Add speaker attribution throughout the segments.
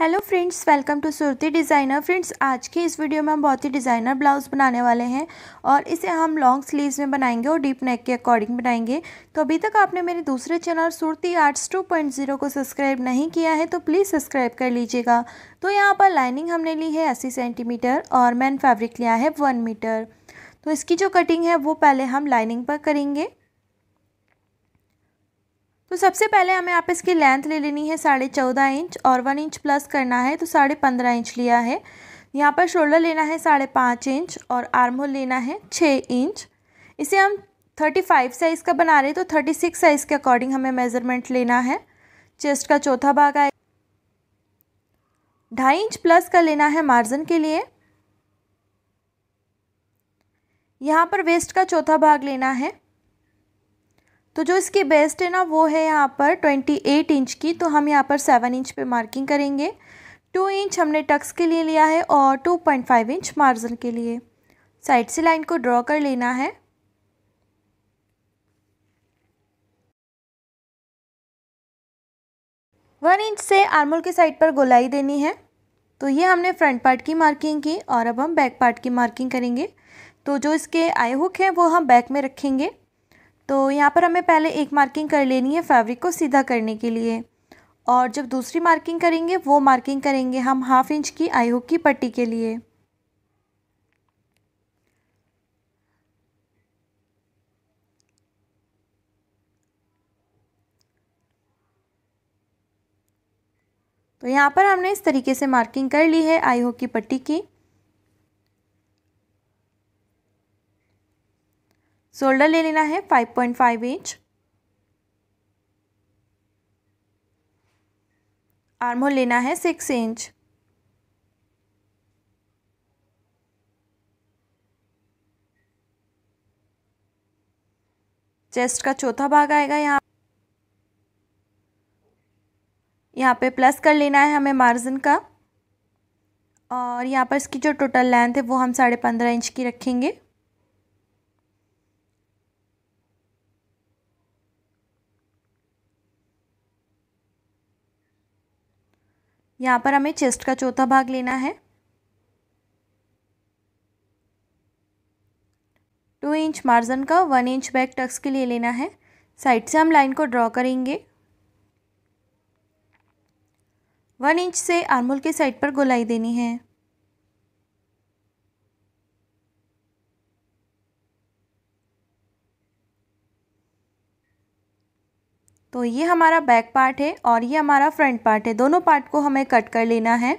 Speaker 1: hello friends welcome to Surti designer friends आज के इस वीडियो में हम बहुत ही डिज़ाइनर ब्लाउज़ बनाने वाले हैं और इसे हम लॉन्ग स्लीव्स में बनाएंगे और डीप नेक के अकॉर्डिंग बनाएंगे तो अभी तक आपने मेरे दूसरे चैनल सुरती आर्ट्स 2.0 को सब्सक्राइब नहीं किया है तो प्लीज़ सब्सक्राइब कर लीजिएगा तो यहाँ पर लाइनिंग हमने ली है अस्सी सेंटीमीटर और मैन फैब्रिक लिया है वन मीटर तो इसकी जो कटिंग है वो पहले हम लाइनिंग पर करेंगे तो सबसे पहले हमें आप इसकी लेंथ ले लेनी है साढ़े चौदह इंच और वन इंच प्लस करना है तो साढ़े पंद्रह इंच लिया है यहाँ पर शोल्डर लेना है साढ़े पाँच इंच और आर्म होल लेना है छः इंच इसे हम थर्टी फाइव साइज़ का बना रहे हैं तो थर्टी सिक्स साइज़ के अकॉर्डिंग हमें मेज़रमेंट लेना है चेस्ट का चौथा भाग आए ढाई इंच प्लस का लेना है मार्जिन के लिए यहाँ पर वेस्ट का चौथा भाग लेना है तो जो इसकी बेस्ट है ना वो है यहाँ पर ट्वेंटी एट इंच की तो हम यहाँ पर सेवन इंच पे मार्किंग करेंगे टू इंच हमने टक्स के लिए लिया है और two point five inch margin के लिए साइड से लाइन को ड्रॉ कर लेना है वन इंच से आर्मोल के साइड पर गोलाई देनी है तो ये हमने फ्रंट पार्ट की मार्किंग की और अब हम बैक पार्ट की मार्किंग करेंगे तो जो इसके आई हुक हैं वो हम बैक में रखेंगे तो यहाँ पर हमें पहले एक मार्किंग कर लेनी है फैब्रिक को सीधा करने के लिए और जब दूसरी मार्किंग करेंगे वो मार्किंग करेंगे हम हाफ इंच की आई हुक की पट्टी के लिए तो यहाँ पर हमने इस तरीके से मार्किंग कर ली है आई हो की पट्टी की शोल्डर ले लेना है 5.5 इंच आर्म होल लेना है सिक्स इंच चेस्ट का चौथा भाग आएगा यहाँ यहाँ पे प्लस कर लेना है हमें मार्जिन का और यहाँ पर इसकी जो टोटल लेंथ है वो हम साढ़े पंद्रह इंच की रखेंगे यहाँ पर हमें चेस्ट का चौथा भाग लेना है टू इंच मार्जिन का वन इंच बैक टक्स के लिए लेना है साइड से हम लाइन को ड्रॉ करेंगे वन इंच से आर्मोल के साइड पर गोलाई देनी है तो ये हमारा बैक पार्ट है और ये हमारा फ्रंट पार्ट है दोनों पार्ट को हमें कट कर लेना है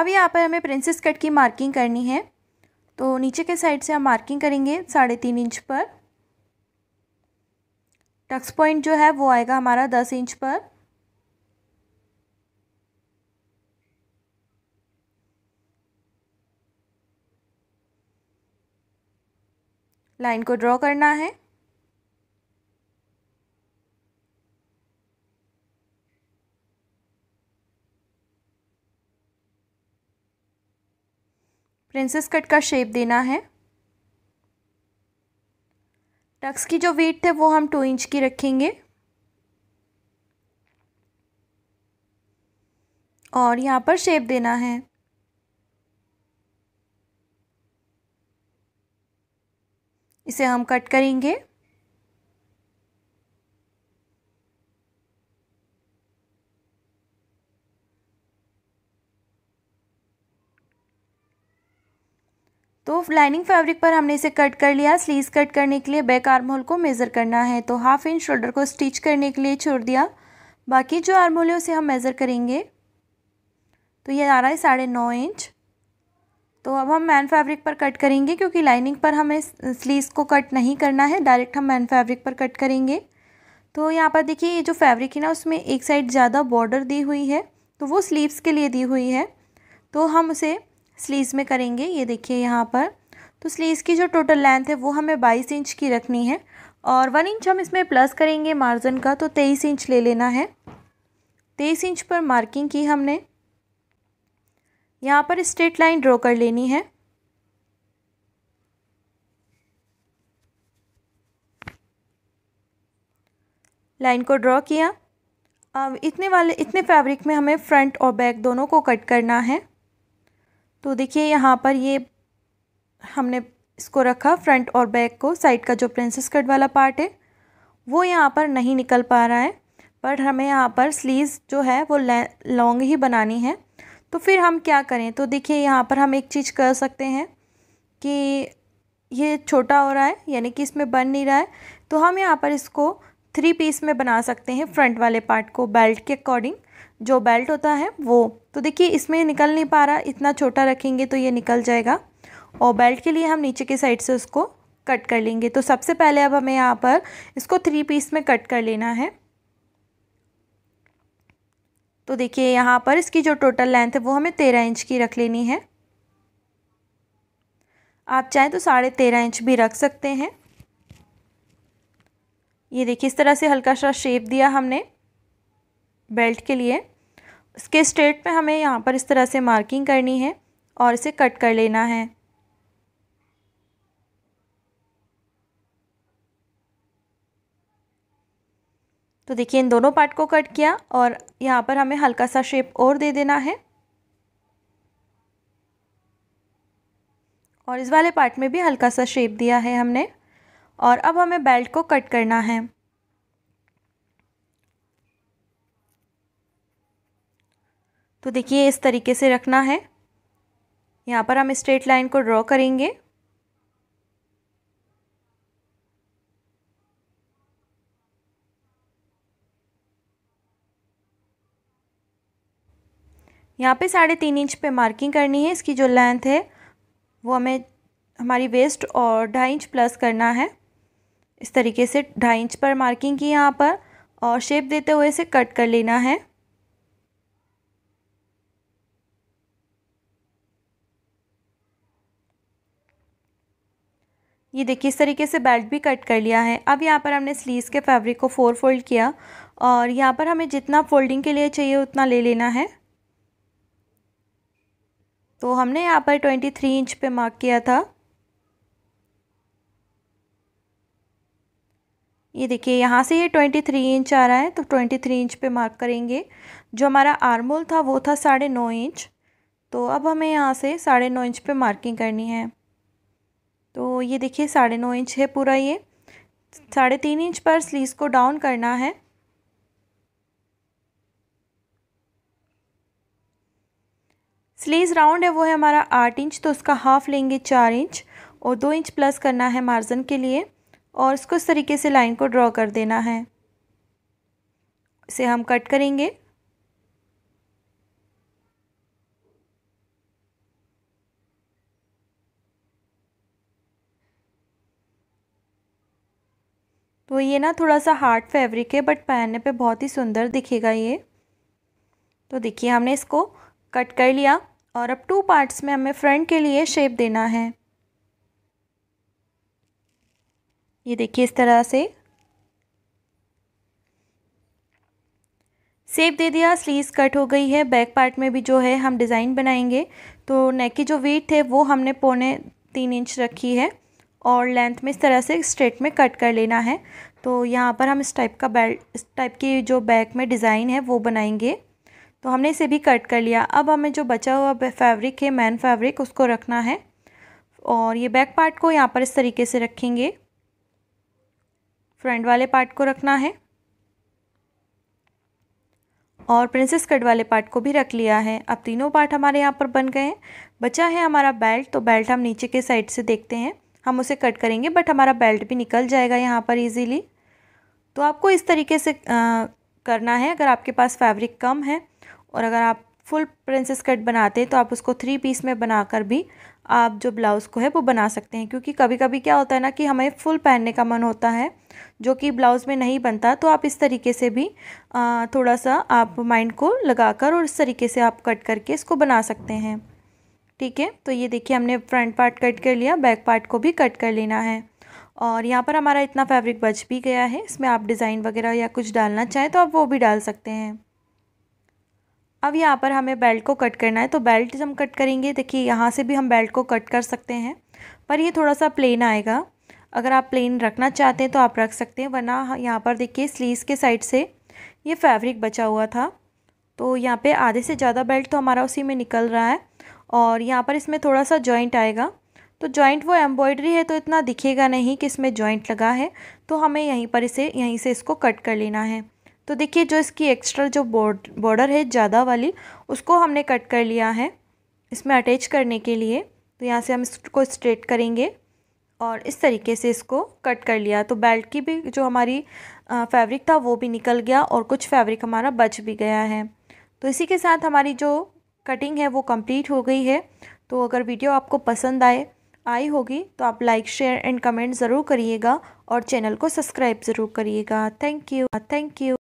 Speaker 1: अब यहाँ पर हमें प्रिंसेस कट की मार्किंग करनी है तो नीचे के साइड से हम मार्किंग करेंगे साढ़े तीन इंच पर टक्स पॉइंट जो है वो आएगा हमारा दस इंच पर लाइन को ड्रॉ करना है प्रिंसेस कट का शेप देना है टक्स की जो वेट है वो हम टू इंच की रखेंगे और यहाँ पर शेप देना है इसे हम कट करेंगे तो लाइनिंग फैब्रिक पर हमने इसे कट कर लिया स्लीव कट करने के लिए बैक आर्म होल को मेज़र करना है तो हाफ इंच शोल्डर को स्टिच करने के लिए छोड़ दिया बाकी जो आर्म होल है उसे हम मेज़र करेंगे तो ये आ रहा है साढ़े नौ इंच तो अब हम मैन फैब्रिक पर कट करेंगे क्योंकि लाइनिंग पर हमें स्लीव को कट नहीं करना है डायरेक्ट हम मैन फैब्रिक पर कट करेंगे तो यहाँ पर देखिए ये जो फैब्रिक है ना उसमें एक साइड ज़्यादा बॉर्डर दी हुई है तो वो स्लीव्स के लिए दी हुई है तो हम उसे स्लीज में करेंगे ये देखिए यहाँ पर तो स्लीव की जो टोटल लेंथ है वो हमें बाईस इंच की रखनी है और वन इंच हम इसमें प्लस करेंगे मार्जिन का तो तेईस इंच ले लेना है तेईस इंच पर मार्किंग की हमने यहाँ पर स्ट्रेट लाइन ड्रॉ कर लेनी है लाइन को ड्रॉ किया अब इतने वाले इतने फैब्रिक में हमें फ्रंट और बैक दोनों को कट करना है तो देखिए यहाँ पर ये हमने इसको रखा फ्रंट और बैक को साइड का जो प्रिंसेस कट वाला पार्ट है वो यहाँ पर नहीं निकल पा रहा है पर हमें यहाँ पर स्लीव्स जो है वो लॉन्ग ही बनानी है तो फिर हम क्या करें तो देखिए यहाँ पर हम एक चीज़ कर सकते हैं कि ये छोटा हो रहा है यानी कि इसमें बन नहीं रहा है तो हम यहाँ पर इसको थ्री पीस में बना सकते हैं फ्रंट वाले पार्ट को बेल्ट के अकॉर्डिंग जो बेल्ट होता है वो तो देखिए इसमें निकल नहीं पा रहा इतना छोटा रखेंगे तो ये निकल जाएगा और बेल्ट के लिए हम नीचे के साइड से उसको कट कर लेंगे तो सबसे पहले अब हमें यहाँ पर इसको थ्री पीस में कट कर लेना है तो देखिए यहाँ पर इसकी जो टोटल लेंथ है वो हमें तेरह इंच की रख लेनी है आप चाहें तो साढ़े तेरह इंच भी रख सकते हैं ये देखिए इस तरह से हल्का सा शेप दिया हमने बेल्ट के लिए इसके स्ट्रेट में हमें यहाँ पर इस तरह से मार्किंग करनी है और इसे कट कर लेना है तो देखिए इन दोनों पार्ट को कट किया और यहाँ पर हमें हल्का सा शेप और दे देना है और इस वाले पार्ट में भी हल्का सा शेप दिया है हमने और अब हमें बेल्ट को कट करना है तो देखिए इस तरीके से रखना है यहाँ पर हम स्ट्रेट लाइन को ड्रॉ करेंगे यहाँ पे साढ़े तीन इंच पे मार्किंग करनी है इसकी जो लेंथ है वो हमें हमारी वेस्ट और ढाई इंच प्लस करना है इस तरीके से ढाई इंच पर मार्किंग की यहाँ पर और शेप देते हुए इसे कट कर लेना है ये देखिए इस तरीके से बेल्ट भी कट कर लिया है अब यहाँ पर हमने स्लीव के फैब्रिक को फोर फोल्ड किया और यहाँ पर हमें जितना फोल्डिंग के लिए चाहिए उतना ले लेना है तो हमने यहाँ पर ट्वेंटी थ्री इंच पे मार्क किया था ये देखिए यहाँ से ये ट्वेंटी थ्री इंच आ रहा है तो ट्वेंटी थ्री इंच पे मार्क करेंगे जो हमारा आर्मोल था वो था साढ़े नौ इंच तो अब हमें यहाँ से साढ़े नौ इंच पे मार्किंग करनी है तो ये देखिए साढ़े नौ इंच है पूरा ये साढ़े तीन इंच पर स्लीव्स को डाउन करना है स्लीव्स राउंड है वो है हमारा आठ इंच तो उसका हाफ लेंगे चार इंच और दो इंच प्लस करना है मार्जन के लिए और इसको इस तरीके से लाइन को ड्रॉ कर देना है इसे हम कट करेंगे ये ना थोड़ा सा हार्ड फैब्रिक है बट पहनने पे बहुत ही सुंदर दिखेगा ये तो देखिए हमने इसको कट कर लिया और अब टू पार्ट्स में हमें फ्रंट के लिए शेप देना है ये देखिए इस तरह से सेप दे दिया स्लीव कट हो गई है बैक पार्ट में भी जो है हम डिज़ाइन बनाएंगे तो नेक की जो वेट है वो हमने पौने तीन इंच रखी है और लेंथ में इस तरह से स्ट्रेट में कट कर लेना है तो यहाँ पर हम इस टाइप का बेल्ट इस टाइप की जो बैक में डिज़ाइन है वो बनाएंगे तो हमने इसे भी कट कर लिया अब हमें जो बचा हुआ फैब्रिक है मैन फैब्रिक उसको रखना है और ये बैक पार्ट को यहाँ पर इस तरीके से रखेंगे फ्रंट वाले पार्ट को रखना है और प्रिंसेस कट वाले पार्ट को भी रख लिया है अब तीनों पार्ट हमारे यहाँ पर बन गए हैं बचा है हमारा बेल्ट तो बेल्ट हम नीचे के साइड से देखते हैं हम उसे कट करेंगे बट हमारा बेल्ट भी निकल जाएगा यहाँ पर इजीली तो आपको इस तरीके से आ, करना है अगर आपके पास फैब्रिक कम है और अगर आप फुल प्रिंसेस कट बनाते हैं तो आप उसको थ्री पीस में बनाकर भी आप जो ब्लाउज़ को है वो बना सकते हैं क्योंकि कभी कभी क्या होता है ना कि हमें फुल पहनने का मन होता है जो कि ब्लाउज़ में नहीं बनता तो आप इस तरीके से भी आ, थोड़ा सा आप माइंड को लगाकर और इस तरीके से आप कट करके इसको बना सकते हैं ठीक है तो ये देखिए हमने फ्रंट पार्ट कट कर लिया बैक पार्ट को भी कट कर लेना है और यहाँ पर हमारा इतना फैब्रिक बच भी गया है इसमें आप डिज़ाइन वगैरह या कुछ डालना चाहें तो आप वो भी डाल सकते हैं अब यहाँ पर हमें बेल्ट को कट करना है तो बेल्ट हम कट करेंगे देखिए यहाँ से भी हम बेल्ट को कट कर सकते हैं पर ये थोड़ा सा प्लेन आएगा अगर आप प्लेन रखना चाहते हैं तो आप रख सकते हैं वरना यहाँ पर देखिए स्लीव के साइड से ये फैब्रिक बचा हुआ था तो यहाँ पर आधे से ज़्यादा बेल्ट तो हमारा उसी में निकल रहा है और यहाँ पर इसमें थोड़ा सा जॉइंट आएगा तो जॉइंट वो एम्ब्रॉयडरी है तो इतना दिखेगा नहीं कि इसमें जॉइंट लगा है तो हमें यहीं पर इसे यहीं से इसको कट कर लेना है तो देखिए जो इसकी एक्स्ट्रा जो बॉर्डर है ज़्यादा वाली उसको हमने कट कर लिया है इसमें अटैच करने के लिए तो यहाँ से हम इसको स्ट्रेट करेंगे और इस तरीके से इसको कट कर लिया तो बेल्ट की भी जो हमारी फैब्रिक था वो भी निकल गया और कुछ फैब्रिक हमारा बच भी गया है तो इसी के साथ हमारी जो कटिंग है वो कंप्लीट हो गई है तो अगर वीडियो आपको पसंद आए आई होगी तो आप लाइक शेयर एंड कमेंट ज़रूर करिएगा और चैनल को सब्सक्राइब ज़रूर करिएगा थैंक यू थैंक यू